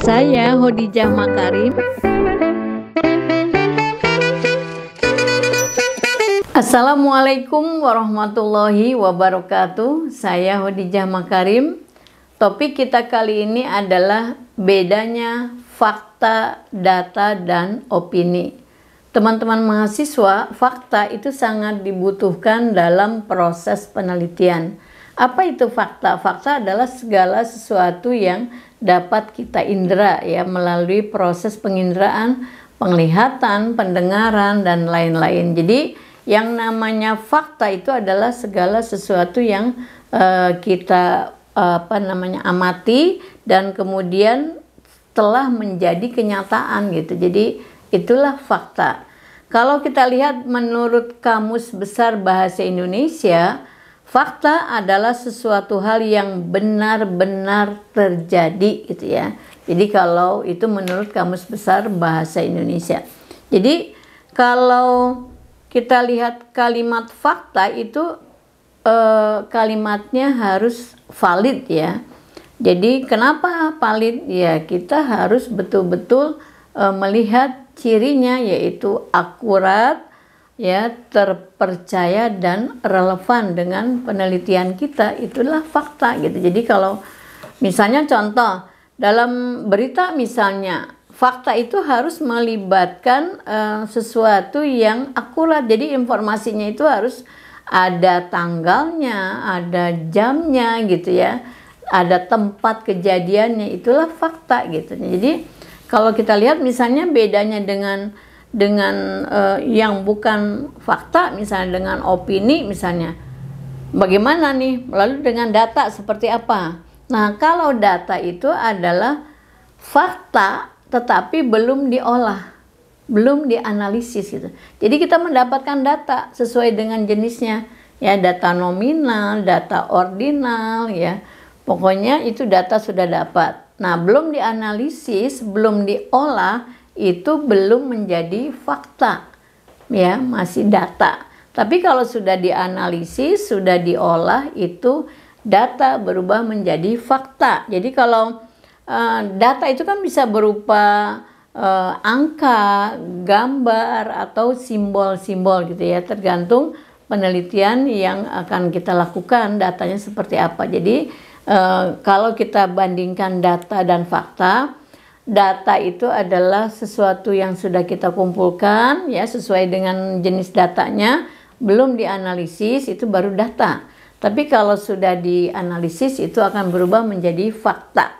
Saya Hodijah Makarim. Assalamualaikum warahmatullahi wabarakatuh. Saya Hodijah Makarim. Topik kita kali ini adalah bedanya fakta, data, dan opini. Teman-teman mahasiswa, fakta itu sangat dibutuhkan dalam proses penelitian. Apa itu fakta? Fakta adalah segala sesuatu yang dapat kita indera ya melalui proses penginderaan, penglihatan, pendengaran dan lain-lain. Jadi yang namanya fakta itu adalah segala sesuatu yang uh, kita uh, apa namanya amati dan kemudian telah menjadi kenyataan gitu. Jadi itulah fakta. Kalau kita lihat menurut Kamus Besar Bahasa Indonesia, fakta adalah sesuatu hal yang benar-benar terjadi gitu ya. Jadi kalau itu menurut Kamus Besar Bahasa Indonesia. Jadi kalau kita lihat kalimat fakta itu eh, kalimatnya harus valid ya. Jadi kenapa valid? Ya kita harus betul-betul eh, melihat cirinya yaitu akurat, ya terpercaya dan relevan dengan penelitian kita itulah fakta gitu. Jadi kalau misalnya contoh dalam berita misalnya fakta itu harus melibatkan uh, sesuatu yang akurat. Jadi informasinya itu harus ada tanggalnya, ada jamnya gitu ya. Ada tempat kejadiannya itulah fakta gitu. Jadi kalau kita lihat misalnya bedanya dengan dengan uh, yang bukan fakta misalnya dengan opini misalnya bagaimana nih lalu dengan data seperti apa nah kalau data itu adalah fakta tetapi belum diolah belum dianalisis gitu jadi kita mendapatkan data sesuai dengan jenisnya ya data nominal data ordinal ya pokoknya itu data sudah dapat nah belum dianalisis belum diolah itu belum menjadi fakta ya masih data tapi kalau sudah dianalisis sudah diolah itu data berubah menjadi fakta jadi kalau uh, data itu kan bisa berupa uh, angka gambar atau simbol-simbol gitu ya tergantung penelitian yang akan kita lakukan datanya seperti apa jadi uh, kalau kita bandingkan data dan fakta data itu adalah sesuatu yang sudah kita kumpulkan ya sesuai dengan jenis datanya belum dianalisis itu baru data tapi kalau sudah dianalisis itu akan berubah menjadi fakta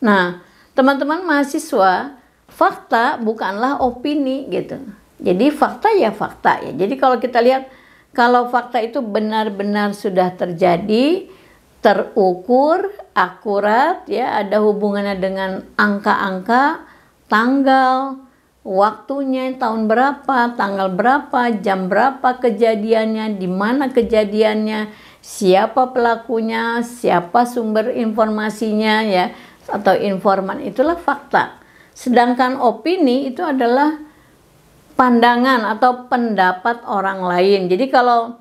nah teman-teman mahasiswa fakta bukanlah opini gitu jadi fakta ya fakta ya jadi kalau kita lihat kalau fakta itu benar-benar sudah terjadi terukur, akurat, ya ada hubungannya dengan angka-angka, tanggal, waktunya, tahun berapa, tanggal berapa, jam berapa kejadiannya, di mana kejadiannya, siapa pelakunya, siapa sumber informasinya, ya atau informan itulah fakta. Sedangkan opini itu adalah pandangan atau pendapat orang lain. Jadi kalau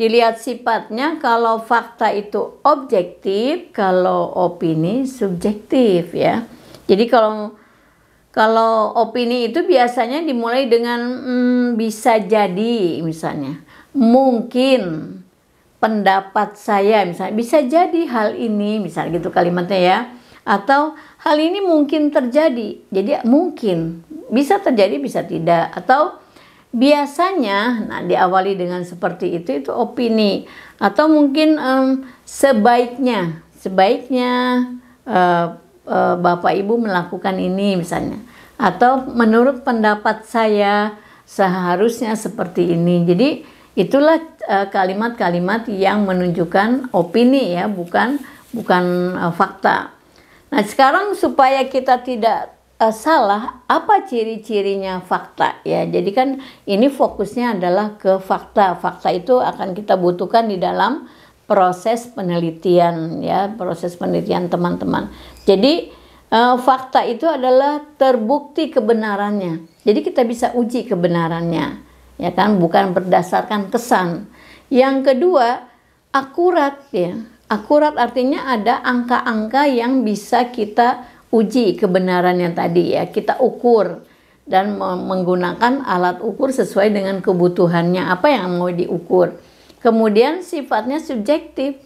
Dilihat sifatnya kalau fakta itu objektif, kalau opini subjektif ya. Jadi kalau kalau opini itu biasanya dimulai dengan hmm, bisa jadi misalnya. Mungkin pendapat saya misalnya bisa jadi hal ini misalnya gitu kalimatnya ya atau hal ini mungkin terjadi. Jadi mungkin bisa terjadi bisa tidak atau biasanya nah diawali dengan seperti itu itu opini atau mungkin um, sebaiknya sebaiknya uh, uh, bapak ibu melakukan ini misalnya atau menurut pendapat saya seharusnya seperti ini jadi itulah eh, kalimat-kalimat uh, yang menunjukkan opini ya bukan bukan uh, fakta nah sekarang supaya kita tidak uh, salah apa ciri-cirinya fakta ya. Jadi kan ini fokusnya adalah ke fakta. Fakta itu akan kita butuhkan di dalam proses penelitian ya, proses penelitian teman-teman. Jadi uh, fakta itu adalah terbukti kebenarannya. Jadi kita bisa uji kebenarannya ya kan bukan berdasarkan kesan. Yang kedua akurat ya. Akurat artinya ada angka-angka yang bisa kita uji kebenaran yang tadi ya kita ukur dan menggunakan alat ukur sesuai dengan kebutuhannya apa yang mau diukur kemudian sifatnya subjektif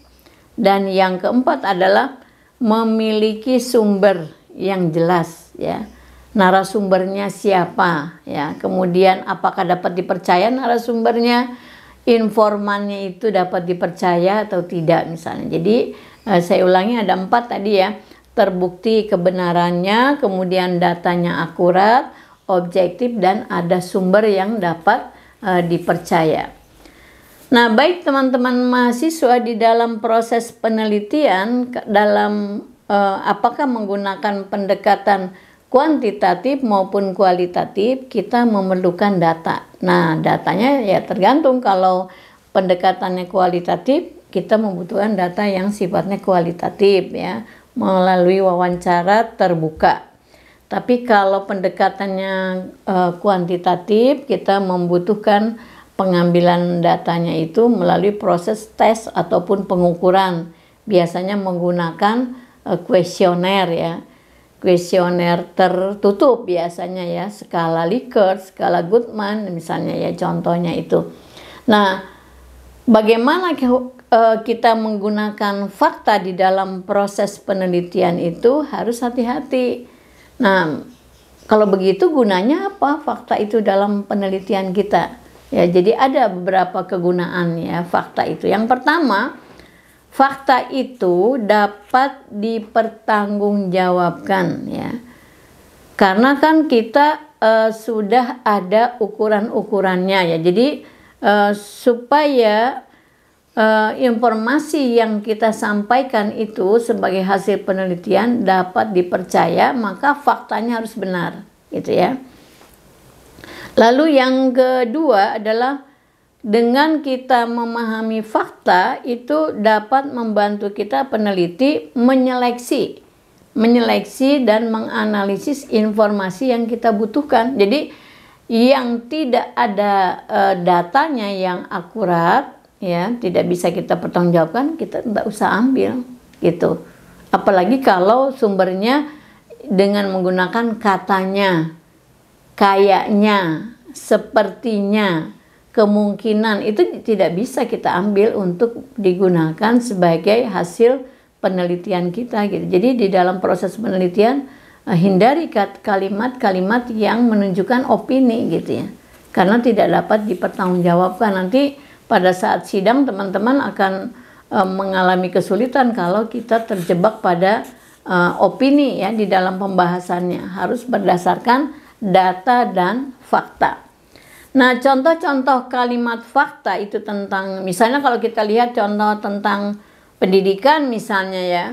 dan yang keempat adalah memiliki sumber yang jelas ya narasumbernya siapa ya kemudian apakah dapat dipercaya narasumbernya informannya itu dapat dipercaya atau tidak misalnya jadi eh, saya ulangi ada empat tadi ya terbukti kebenarannya, kemudian datanya akurat, objektif, dan ada sumber yang dapat e, dipercaya. Nah, baik teman-teman mahasiswa di dalam proses penelitian dalam e, apakah menggunakan pendekatan kuantitatif maupun kualitatif, kita memerlukan data. Nah, datanya ya tergantung kalau pendekatannya kualitatif, kita membutuhkan data yang sifatnya kualitatif ya melalui wawancara terbuka. Tapi kalau pendekatannya uh, kuantitatif, kita membutuhkan pengambilan datanya itu melalui proses tes ataupun pengukuran. Biasanya menggunakan eh, kuesioner uh, ya. Kuesioner tertutup biasanya ya, skala Likert, skala Goodman misalnya ya contohnya itu. Nah, bagaimana Eh, kita menggunakan fakta di dalam proses penelitian itu harus hati-hati. Nah, kalau begitu gunanya apa fakta itu dalam penelitian kita? Ya, jadi ada beberapa kegunaan ya fakta itu. Yang pertama, fakta itu dapat dipertanggungjawabkan ya. Karena kan kita uh, sudah ada ukuran-ukurannya ya. Jadi uh, supaya Uh, informasi yang kita sampaikan itu sebagai hasil penelitian dapat dipercaya, maka faktanya harus benar, gitu ya. Lalu yang kedua adalah dengan kita memahami fakta itu dapat membantu kita peneliti menyeleksi, menyeleksi dan menganalisis informasi yang kita butuhkan. Jadi yang tidak ada eh, datanya yang akurat ya tidak bisa kita pertanggungjawabkan kita tidak usah ambil gitu apalagi kalau sumbernya dengan menggunakan katanya kayaknya sepertinya kemungkinan itu tidak bisa kita ambil untuk digunakan sebagai hasil penelitian kita gitu jadi di dalam proses penelitian eh, hindari kalimat-kalimat yang menunjukkan opini gitu ya karena tidak dapat dipertanggungjawabkan nanti pada saat sidang teman-teman akan uh, mengalami kesulitan kalau kita terjebak pada uh, opini ya di dalam pembahasannya harus berdasarkan data dan fakta. Nah, contoh-contoh kalimat fakta itu tentang misalnya kalau kita lihat contoh tentang pendidikan misalnya ya.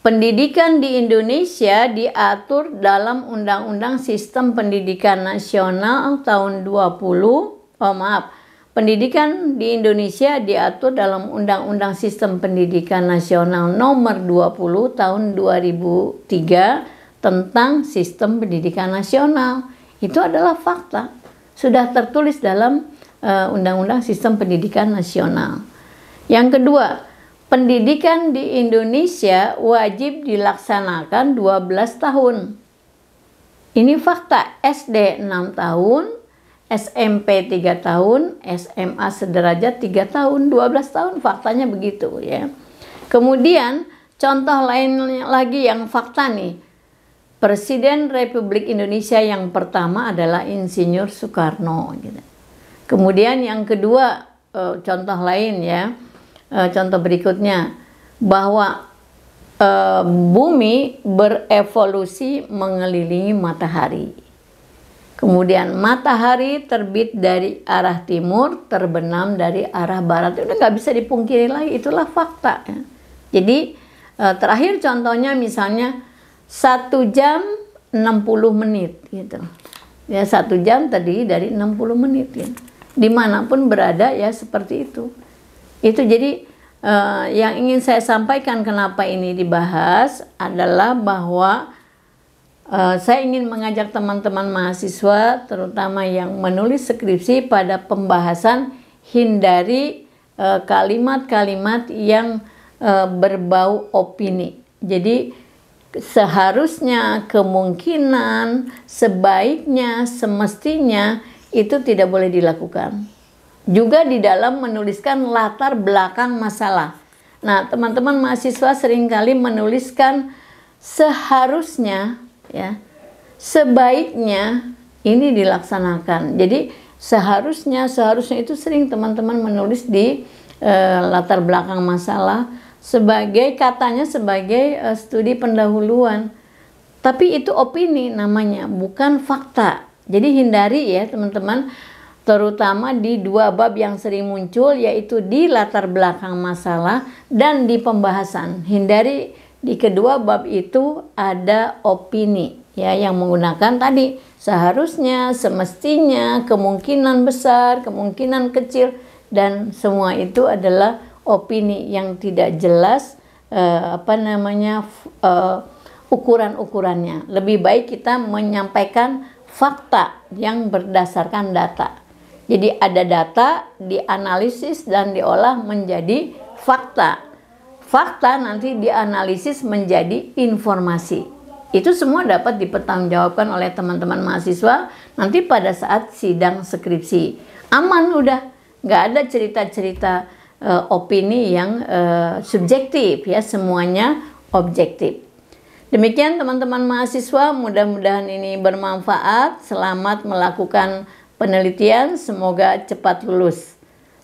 Pendidikan di Indonesia diatur dalam Undang-Undang Sistem Pendidikan Nasional tahun 20 oh maaf Pendidikan di Indonesia diatur dalam Undang-Undang Sistem Pendidikan Nasional Nomor 20 Tahun 2003 tentang Sistem Pendidikan Nasional. Itu adalah fakta. Sudah tertulis dalam eh, Undang-Undang uh, Sistem Pendidikan Nasional. Yang kedua, pendidikan di Indonesia wajib dilaksanakan 12 tahun. Ini fakta SD 6 tahun, SMP 3 tahun, SMA sederajat 3 tahun, 12 tahun, faktanya begitu ya. Kemudian contoh lain lagi yang fakta nih. Presiden Republik Indonesia yang pertama adalah Insinyur Soekarno gitu. Kemudian yang kedua eh, contoh lain ya. Eh, contoh berikutnya bahwa eh, bumi berevolusi mengelilingi matahari. Kemudian matahari terbit dari arah timur, terbenam dari arah barat. Itu nggak bisa dipungkiri lagi, itulah fakta. Ya. Jadi e, terakhir contohnya misalnya satu jam 60 menit gitu. Ya satu jam tadi dari 60 menit ya. Dimanapun berada ya seperti itu. Itu jadi e, yang ingin saya sampaikan kenapa ini dibahas adalah bahwa Eh, saya ingin mengajak teman-teman mahasiswa, terutama yang menulis skripsi, pada pembahasan hindari eh, kalimat-kalimat uh, yang uh, berbau opini. Jadi, seharusnya, kemungkinan, sebaiknya, semestinya itu tidak boleh dilakukan. Juga di dalam menuliskan latar belakang masalah. Nah, teman-teman mahasiswa seringkali menuliskan seharusnya ya sebaiknya ini dilaksanakan jadi seharusnya seharusnya itu sering teman-teman menulis di e, latar belakang masalah sebagai katanya sebagai e, studi pendahuluan tapi itu opini namanya bukan fakta jadi hindari ya teman-teman terutama di dua bab yang sering muncul yaitu di latar belakang masalah dan di pembahasan hindari di kedua bab itu ada opini ya yang menggunakan tadi seharusnya, semestinya, kemungkinan besar, kemungkinan kecil dan semua itu adalah opini yang tidak jelas uh, apa namanya uh, ukuran-ukurannya. Lebih baik kita menyampaikan fakta yang berdasarkan data. Jadi ada data dianalisis dan diolah menjadi fakta fakta nanti dianalisis menjadi informasi. Itu semua dapat dipertanggungjawabkan oleh teman-teman mahasiswa nanti pada saat sidang skripsi. Aman udah, nggak ada cerita-cerita uh, opini yang uh, subjektif ya, semuanya objektif. Demikian teman-teman mahasiswa, mudah-mudahan ini bermanfaat. Selamat melakukan penelitian, semoga cepat lulus.